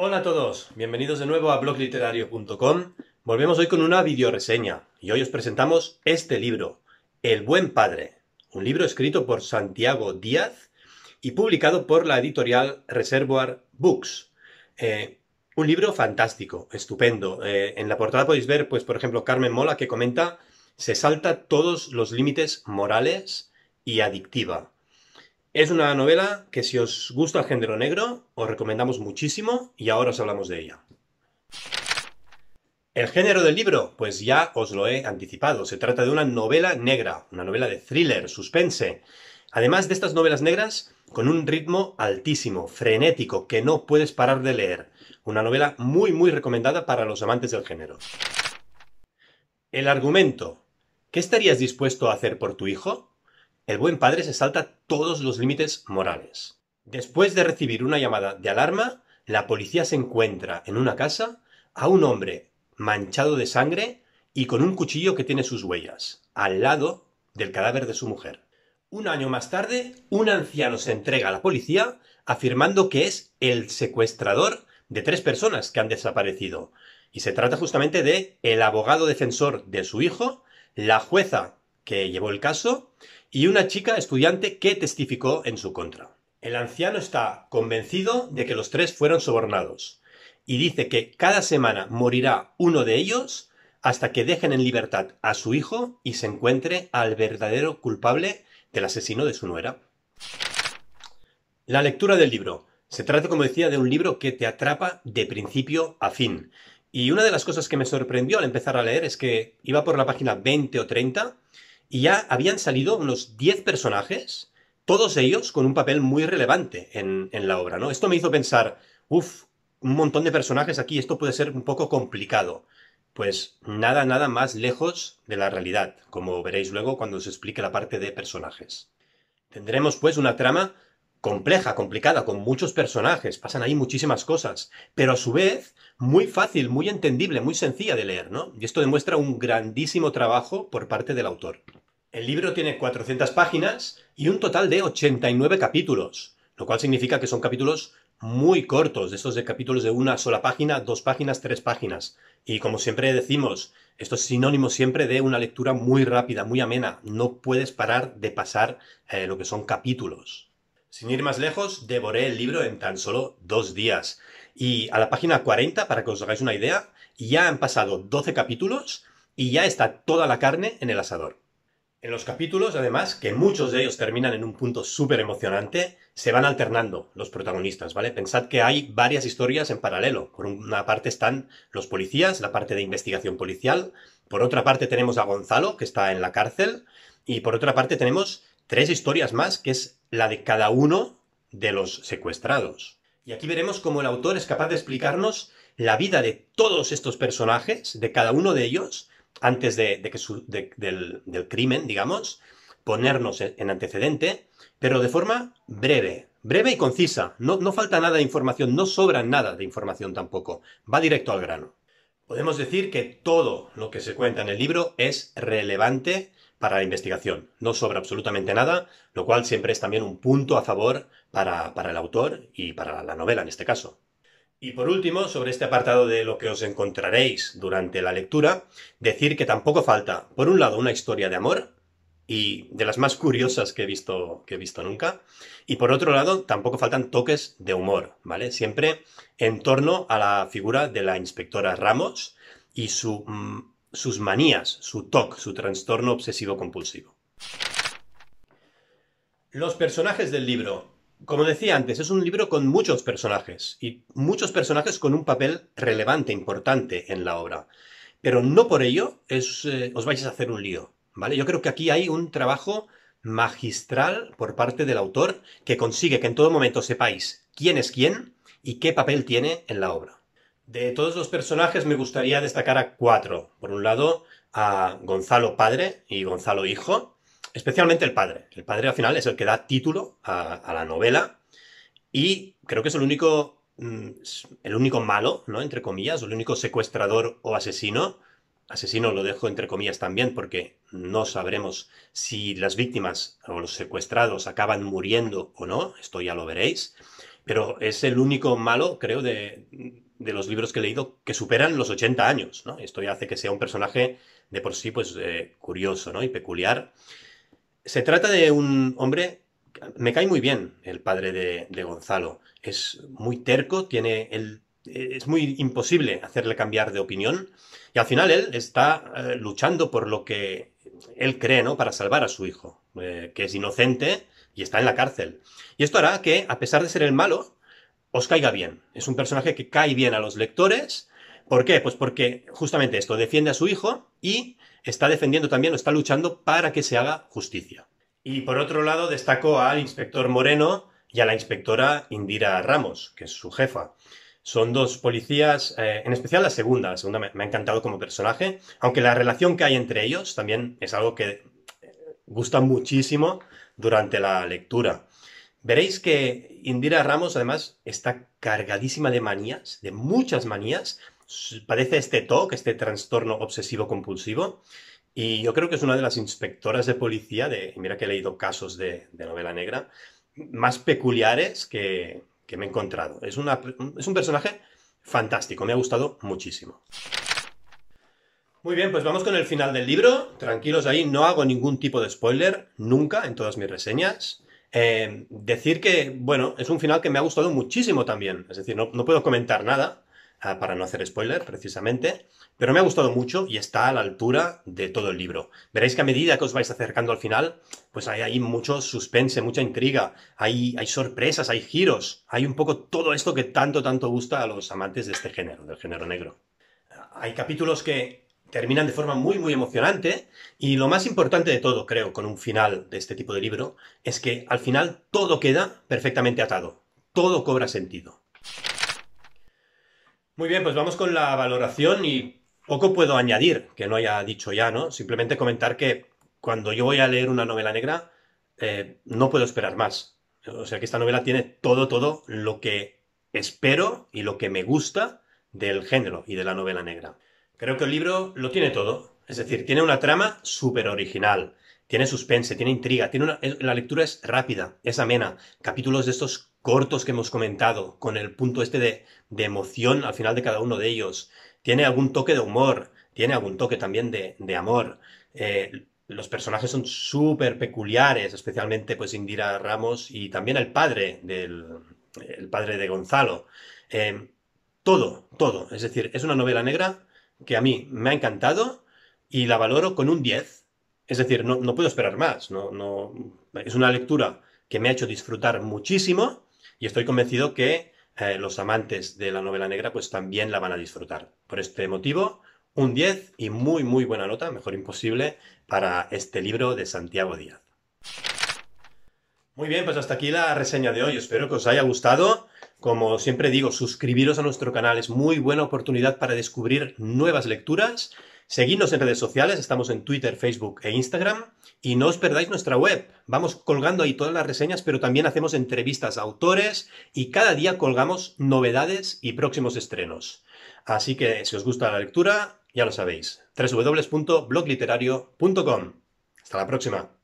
Hola a todos, bienvenidos de nuevo a blogliterario.com. Volvemos hoy con una videoreseña y hoy os presentamos este libro, El Buen Padre, un libro escrito por Santiago Díaz y publicado por la editorial Reservoir Books. Eh, un libro fantástico, estupendo. Eh, en la portada podéis ver, pues, por ejemplo, Carmen Mola que comenta se salta todos los límites morales y adictiva. Es una novela que si os gusta el género negro, os recomendamos muchísimo y ahora os hablamos de ella. El género del libro, pues ya os lo he anticipado. Se trata de una novela negra, una novela de thriller, suspense. Además de estas novelas negras, con un ritmo altísimo, frenético, que no puedes parar de leer. Una novela muy, muy recomendada para los amantes del género. El argumento. ¿Qué estarías dispuesto a hacer por tu hijo? El buen padre se salta todos los límites morales. Después de recibir una llamada de alarma, la policía se encuentra en una casa a un hombre manchado de sangre y con un cuchillo que tiene sus huellas, al lado del cadáver de su mujer. Un año más tarde, un anciano se entrega a la policía afirmando que es el secuestrador de tres personas que han desaparecido. Y se trata justamente de el abogado defensor de su hijo, la jueza que llevó el caso y una chica estudiante que testificó en su contra. El anciano está convencido de que los tres fueron sobornados y dice que cada semana morirá uno de ellos hasta que dejen en libertad a su hijo y se encuentre al verdadero culpable del asesino de su nuera. La lectura del libro. Se trata, como decía, de un libro que te atrapa de principio a fin. Y una de las cosas que me sorprendió al empezar a leer es que iba por la página 20 o 30 y ya habían salido unos 10 personajes, todos ellos con un papel muy relevante en, la obra, ¿no? Esto me hizo pensar, uff, un montón de personajes aquí, esto puede ser un poco complicado. Pues nada, nada más lejos de la realidad, como veréis luego cuando os explique la parte de personajes. Tendremos pues una trama compleja, complicada, con muchos personajes, pasan ahí muchísimas cosas, pero a su vez muy fácil, muy entendible, muy sencilla de leer, ¿no? Y esto demuestra un grandísimo trabajo por parte del autor. El libro tiene 400 páginas y un total de 89 capítulos, lo cual significa que son capítulos muy cortos, de estos de capítulos de una sola página, dos páginas, tres páginas. Y como siempre decimos, esto es sinónimo siempre de una lectura muy rápida, muy amena. No puedes parar de pasar eh, lo que son capítulos. Sin ir más lejos, devoré el libro en tan solo dos días. Y a la página 40, para que os hagáis una idea, ya han pasado 12 capítulos y ya está toda la carne en el asador. En los capítulos, además, que muchos de ellos terminan en un punto súper emocionante, se van alternando los protagonistas, ¿vale? Pensad que hay varias historias en paralelo. Por una parte están los policías, la parte de investigación policial. Por otra parte tenemos a Gonzalo, que está en la cárcel. Y por otra parte tenemos tres historias más, que es la de cada uno de los secuestrados. Y aquí veremos cómo el autor es capaz de explicarnos la vida de todos estos personajes, de cada uno de ellos, antes de, que del, crimen, digamos, ponernos en, antecedente, pero de forma breve, breve y concisa. No, no falta nada de información, no sobra nada de información tampoco. Va directo al grano. Podemos decir que todo lo que se cuenta en el libro es relevante para la investigación. No sobra absolutamente nada, lo cual siempre es también un punto a favor para, el autor y para la novela en este caso. Y por último, sobre este apartado de lo que os encontraréis durante la lectura, decir que tampoco falta, por un lado, una historia de amor, y de las más curiosas que he visto, que he visto nunca, y por otro lado, tampoco faltan toques de humor, ¿vale? Siempre en torno a la figura de la inspectora Ramos y su mm, sus manías, su TOC, su trastorno obsesivo compulsivo. Los personajes del libro. Como decía antes, es un libro con muchos personajes y muchos personajes con un papel relevante, importante en la obra. Pero no por ello es, eh, os vais a hacer un lío, ¿vale? Yo creo que aquí hay un trabajo magistral por parte del autor que consigue que en todo momento sepáis quién es quién y qué papel tiene en la obra. De todos los personajes me gustaría destacar a cuatro. Por un lado, a Gonzalo padre y Gonzalo hijo, especialmente el padre. El padre al final es el que da título a, la novela y creo que es el único, mm, el único malo, ¿no? Entre comillas, el único secuestrador o asesino. Asesino lo dejo entre comillas también porque no sabremos si las víctimas o los secuestrados acaban muriendo o no, esto ya lo veréis, pero es el único malo, creo, de, de los libros que he leído que superan los 80 años, Esto ya hace que sea un personaje de por sí, pues, eh, curioso, ¿no? Y peculiar. Se trata de un hombre... Me cae muy bien el padre de, Gonzalo. Es muy terco, tiene el es muy imposible hacerle cambiar de opinión. Y al final él está eh, luchando por lo que él cree, ¿no? Para salvar a su hijo, eh, que es inocente y está en la cárcel. Y esto hará que, a pesar de ser el malo, os caiga bien. Es un personaje que cae bien a los lectores. ¿Por qué? Pues porque justamente esto defiende a su hijo y está defendiendo también o está luchando para que se haga justicia. Y por otro lado, destaco al inspector Moreno y a la inspectora Indira Ramos, que es su jefa. Son dos policías, eh, en especial la segunda, la segunda me, ha encantado como personaje, aunque la relación que hay entre ellos también es algo que gusta muchísimo durante la lectura. Veréis que Indira Ramos además está cargadísima de manías, de muchas manías. Padece este TOC, este trastorno obsesivo compulsivo. Y yo creo que es una de las inspectoras de policía, de, mira que he leído casos de, de novela negra, más peculiares que, que me he encontrado. Es, es un personaje fantástico, me ha gustado muchísimo. Muy bien, pues vamos con el final del libro. Tranquilos ahí, no hago ningún tipo de spoiler, nunca, en todas mis reseñas. Em, decir que, bueno, es un final que me ha gustado muchísimo también. Es decir, no, puedo comentar nada ah, para no hacer spoiler, precisamente, pero me ha gustado mucho y está a la altura de todo el libro. Veréis que a medida que os vais acercando al final, pues hay, ahí mucho suspense, mucha intriga, hay, hay sorpresas, hay giros, hay un poco todo esto que tanto, tanto gusta a los amantes de este género, del género negro. Hay capítulos que terminan de forma muy, muy emocionante. Y lo más importante de todo, creo, con un final de este tipo de libro, es que al final todo queda perfectamente atado. Todo cobra sentido. Muy bien, pues vamos con la valoración y poco puedo añadir que no haya dicho ya, ¿no? Simplemente comentar que cuando yo voy a leer una novela negra, eh, no puedo esperar más. O sea que esta novela tiene todo, todo lo que espero y lo que me gusta del género y de la novela negra. Creo que el libro lo tiene todo. Es decir, tiene una trama súper original. Tiene suspense, tiene intriga, tiene la lectura es rápida, es amena. Capítulos de estos cortos que hemos comentado, con el punto este de, emoción al final de cada uno de ellos. Tiene algún toque de humor, tiene algún toque también de, amor. Eh, los personajes son súper peculiares, especialmente pues Indira Ramos y también el padre del padre de Gonzalo. Eh, todo, todo. Es decir, es una novela negra que a mí me ha encantado y la valoro con un 10. Es decir, no, puedo esperar más. No, no, es una lectura que me ha hecho disfrutar muchísimo y estoy convencido que eh, los amantes de la novela negra pues también la van a disfrutar. Por este motivo, un 10 y muy muy buena nota, mejor imposible, para este libro de Santiago Díaz. Muy bien, pues hasta aquí la reseña de hoy. Espero que os haya gustado. Como siempre digo, suscribiros a nuestro canal es muy buena oportunidad para descubrir nuevas lecturas. Seguidnos en redes sociales, estamos en Twitter, Facebook e Instagram. Y no os perdáis nuestra web. Vamos colgando ahí todas las reseñas, pero también hacemos entrevistas a autores y cada día colgamos novedades y próximos estrenos. Así que si os gusta la lectura, ya lo sabéis. www.blogliterario.com. Hasta la próxima.